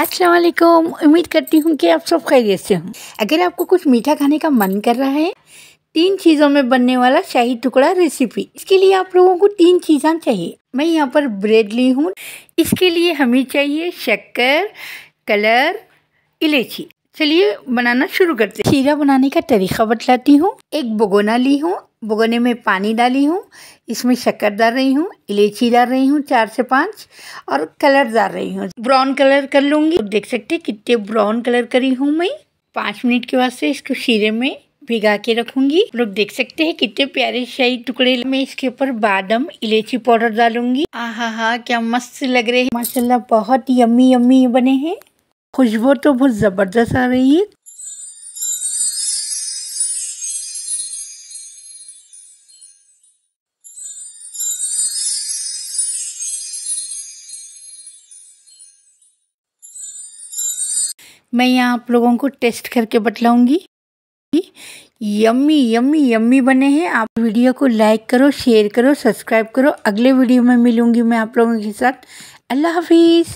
असलकुम उम्मीद करती हूँ कि आप सब खैरियत से हों अगर आपको कुछ मीठा खाने का मन कर रहा है तीन चीज़ों में बनने वाला शाही टुकड़ा रेसिपी इसके लिए आप लोगों को तीन चीज़ें चाहिए मैं यहाँ पर ब्रेड ली हूँ इसके लिए हमें चाहिए शक्कर कलर इलायची चलिए बनाना शुरू करते हैं शीरा बनाने का तरीका बतलाती हूँ एक भगोना ली हूँ भगोने में पानी डाली हूँ इसमें शक्कर डाल रही हूँ इलायची डाल रही हूँ चार से पांच और कलर डाल रही हूँ ब्राउन कलर कर लूँगी तो देख सकते कितने ब्राउन कलर करी हूँ मैं पाँच मिनट के से इसको शीरे में भिगा के रखूंगी लोग देख सकते हैं कितने प्यारे शाही टुकड़े मैं इसके ऊपर बादम इलायची पाउडर डालूंगी आहा हा क्या मस्त लग रहे हैं माशाल्लाह बहुत यम्मी यम्मी बने हैं खुशबू तो बहुत ज़बरदस्त आ रही है मैं यहाँ आप लोगों को टेस्ट करके बतलाऊँगी यम्मी यम्मी यम्मी बने हैं आप वीडियो को लाइक करो शेयर करो सब्सक्राइब करो अगले वीडियो में मिलूँगी मैं आप लोगों के साथ अल्लाह हाफिज़